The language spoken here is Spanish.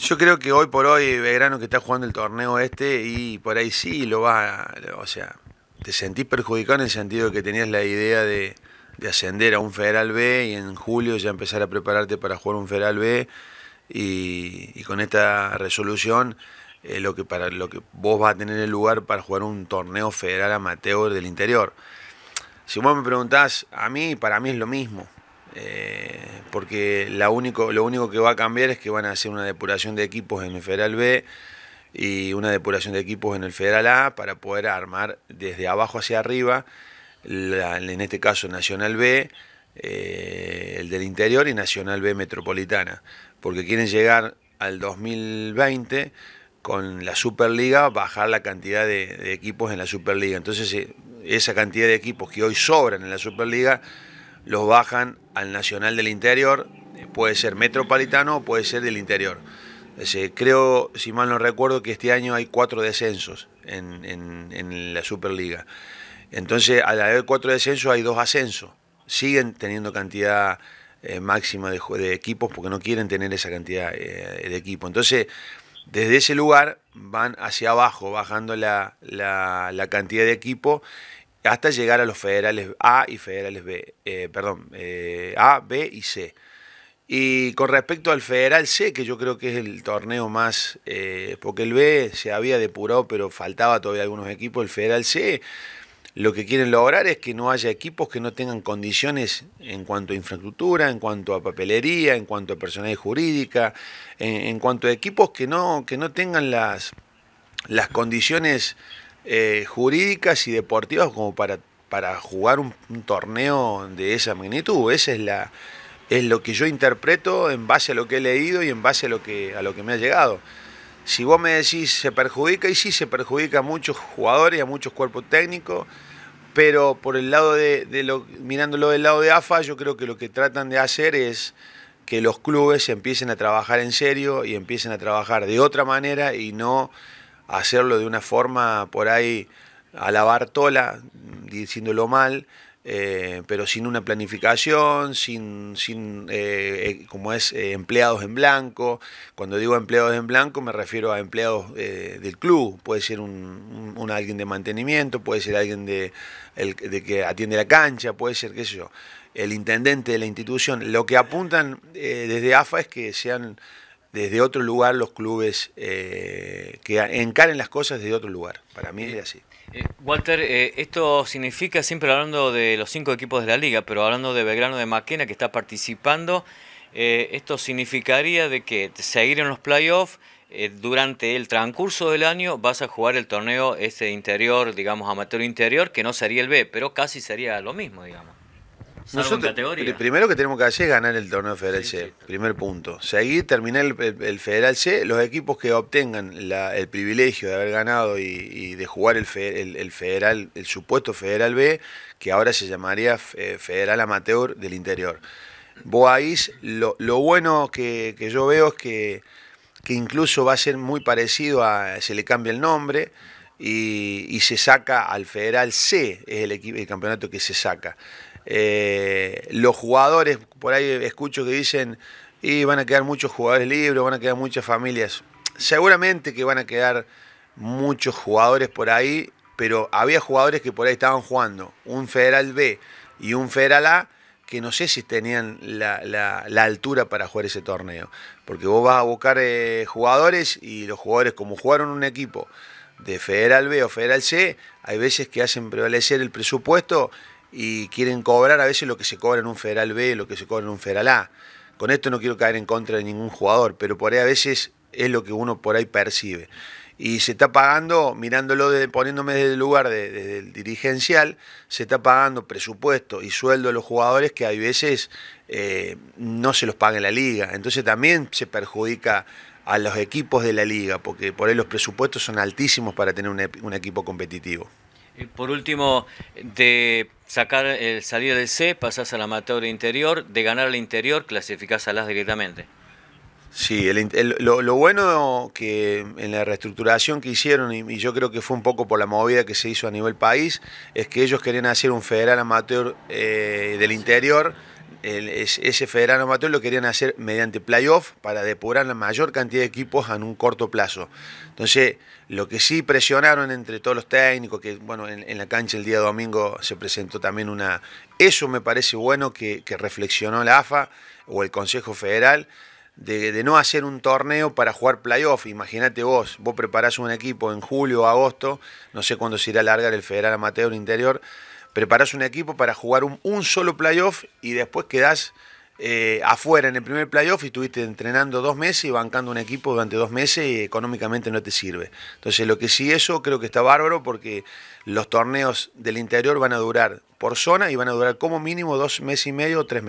Yo creo que hoy por hoy Belgrano que está jugando el torneo este y por ahí sí lo va, o sea, te sentís perjudicado en el sentido de que tenías la idea de, ascender a un Federal B y en julio ya empezar a prepararte para jugar un Federal B y, con esta resolución eh, lo que para lo que vos vas a tener el lugar para jugar un torneo federal amateur del interior. Si vos me preguntás, a mí, para mí es lo mismo. Eh, porque lo único que va a cambiar es que van a hacer una depuración de equipos en el Federal B y una depuración de equipos en el Federal A para poder armar desde abajo hacia arriba, en este caso Nacional B, eh, el del interior y Nacional B Metropolitana, porque quieren llegar al 2020 con la Superliga, bajar la cantidad de equipos en la Superliga. Entonces, eh, esa cantidad de equipos que hoy sobran en la Superliga, los bajan al Nacional del Interior, eh, puede ser metropolitano o puede ser del interior. Eh, creo, si mal no recuerdo, que este año hay cuatro descensos en, la Superliga. Entonces, al de cuatro descensos hay dos ascensos. Siguen teniendo cantidad eh, máxima de, equipos porque no quieren tener esa cantidad de equipos. Entonces, desde ese lugar van hacia abajo, bajando la, la cantidad de equipos hasta llegar a los federales A y federales B, eh, perdón, eh, A, B y C. Y con respecto al federal C, que yo creo que es el torneo más, eh, porque el B se había depurado, pero faltaba todavía algunos equipos, el federal C lo que quieren lograr es que no haya equipos que no tengan condiciones en cuanto a infraestructura, en cuanto a papelería, en cuanto a personalidad jurídica, en, cuanto a equipos que no, que no tengan las, las condiciones eh, jurídicas y deportivas como para, para jugar un, torneo de esa magnitud. Esa es la es lo que yo interpreto en base a lo que he leído y en base a lo que a lo que me ha llegado. Si vos me decís se perjudica y sí se perjudica a muchos jugadores y a muchos cuerpos técnicos, pero por el lado de, mirándolo del lado de AFA, yo creo que lo que tratan de hacer es que los clubes empiecen a trabajar en serio y empiecen a trabajar de otra manera y no hacerlo de una forma por ahí a la Bartola, diciéndolo mal, eh, pero sin una planificación, sin, sin eh, eh, como es, empleados en blanco. Cuando digo empleados en blanco me refiero a empleados del club, puede ser un, alguien de mantenimiento, puede ser alguien de, de que atiende la cancha, puede ser, qué sé yo, el intendente de la institución. Lo que apuntan desde AFA es que sean desde otro lugar los clubes eh, que encaren las cosas desde otro lugar. Para mí es así. Eh, Walter, eh, esto significa, siempre hablando de los cinco equipos de la liga, pero hablando de Belgrano de Maquena que está participando, esto significaría de que seguir en los playoffs durante el transcurso del año vas a jugar el torneo este interior, digamos amateur interior, que no sería el B, pero casi sería lo mismo, digamos. Nosotros, categoría. Primero que tenemos que hacer es ganar el torneo Federal C, primer punto. Seguir, terminar el, Federal C, los equipos que obtengan el privilegio de haber ganado y, de jugar el, Federal, el supuesto Federal B, que ahora se llamaría eh, Federal Amateur del Interior. Boaís, lo, bueno que, yo veo es que, que incluso va a ser muy parecido a, se le cambia el nombre, y, se saca al Federal C, es el, el campeonato que se saca. Eh, los jugadores, por ahí escucho que dicen, y van a quedar muchos jugadores libres, van a quedar muchas familias. Seguramente que van a quedar muchos jugadores por ahí, pero había jugadores que por ahí estaban jugando, un Federal B y un Federal A, que no sé si tenían la, altura para jugar ese torneo. Porque vos vas a buscar eh, jugadores y los jugadores como jugaron un equipo de Federal B o Federal C, hay veces que hacen prevalecer el presupuesto y quieren cobrar a veces lo que se cobra en un Federal B, lo que se cobra en un Federal A. Con esto no quiero caer en contra de ningún jugador, pero por ahí a veces es lo que uno por ahí percibe. Y se está pagando, mirándolo, de, poniéndome desde el lugar del dirigencial, se está pagando presupuesto y sueldo a los jugadores que a veces eh, no se los paga en la liga. Entonces también se perjudica a los equipos de la liga, porque por ahí los presupuestos son altísimos para tener un equipo competitivo por último, de sacar el eh, salir del C, pasás al amateur interior, de ganar al interior, clasificás a las directamente. Sí, lo, bueno que en la reestructuración que hicieron, y, yo creo que fue un poco por la movida que se hizo a nivel país, es que ellos querían hacer un federal amateur eh, del interior ese federal amateur lo querían hacer mediante playoff para depurar la mayor cantidad de equipos en un corto plazo. Entonces, lo que sí presionaron entre todos los técnicos, que bueno, en, la cancha el día domingo se presentó también una... Eso me parece bueno que, reflexionó la AFA o el Consejo Federal, de, no hacer un torneo para jugar playoff. Imagínate vos, vos preparás un equipo en julio o agosto, no sé cuándo se irá a largar el Federal Amateur Interior, Preparas un equipo para jugar un, solo playoff y después quedas eh, afuera en el primer playoff y estuviste entrenando dos meses y bancando un equipo durante dos meses y económicamente no te sirve. Entonces, lo que sí eso creo que está bárbaro porque los torneos del interior van a durar por zona y van a durar como mínimo dos meses y medio o tres meses.